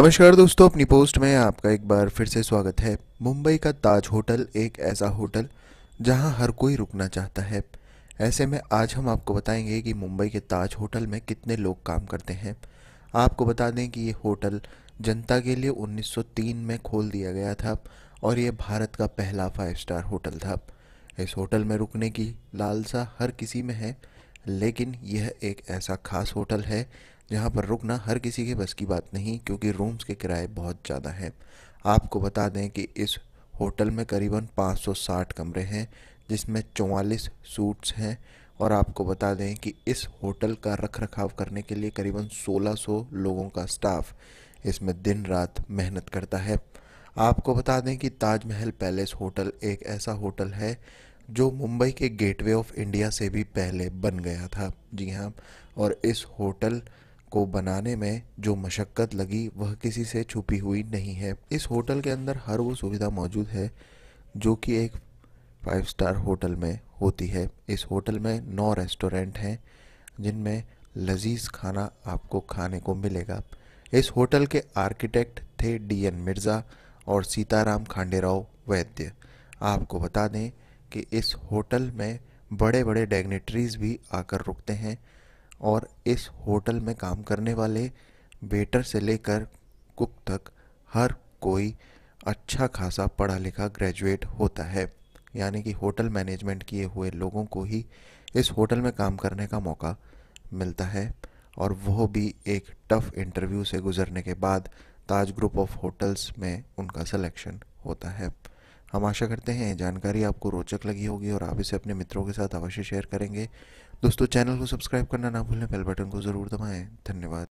नमस्कार दोस्तों अपनी पोस्ट में आपका एक बार फिर से स्वागत है मुंबई का ताज होटल एक ऐसा होटल जहां हर कोई रुकना चाहता है ऐसे में आज हम आपको बताएंगे कि मुंबई के ताज होटल में कितने लोग काम करते हैं आपको बता दें कि ये होटल जनता के लिए 1903 में खोल दिया गया था और ये भारत का पहला फाइव स्टार होटल था इस होटल में रुकने की लालसा हर किसी में है लेकिन यह एक ऐसा खास होटल है जहाँ पर रुकना हर किसी के बस की बात नहीं क्योंकि रूम्स के किराए बहुत ज़्यादा है आपको बता दें कि इस होटल में करीबन 560 कमरे हैं जिसमें चौवालीस सूट्स हैं और आपको बता दें कि इस होटल का रख रखाव करने के लिए करीबन 1600 लोगों का स्टाफ इसमें दिन रात मेहनत करता है आपको बता दें कि ताजमहल पैलेस होटल एक ऐसा होटल है जो मुंबई के गेटवे ऑफ इंडिया से भी पहले बन गया था जी हाँ और इस होटल को बनाने में जो मशक्क़त लगी वह किसी से छुपी हुई नहीं है इस होटल के अंदर हर वो सुविधा मौजूद है जो कि एक फाइव स्टार होटल में होती है इस होटल में नौ रेस्टोरेंट हैं जिनमें लजीज खाना आपको खाने को मिलेगा इस होटल के आर्किटेक्ट थे डी एन मिर्ज़ा और सीताराम खांडेराव वैद्य आपको बता दें कि इस होटल में बड़े बड़े डेग्नेटरीज भी आकर रुकते हैं और इस होटल में काम करने वाले वेटर से लेकर कुक तक हर कोई अच्छा खासा पढ़ा लिखा ग्रेजुएट होता है यानी कि होटल मैनेजमेंट किए हुए लोगों को ही इस होटल में काम करने का मौका मिलता है और वह भी एक टफ़ इंटरव्यू से गुज़रने के बाद ताज ग्रुप ऑफ होटल्स में उनका सिलेक्शन होता है हम आशा करते हैं जानकारी आपको रोचक लगी होगी और आप इसे अपने मित्रों के साथ अवश्य शेयर करेंगे दोस्तों चैनल को सब्सक्राइब करना ना भूलें बेल बटन को ज़रूर दबाएँ धन्यवाद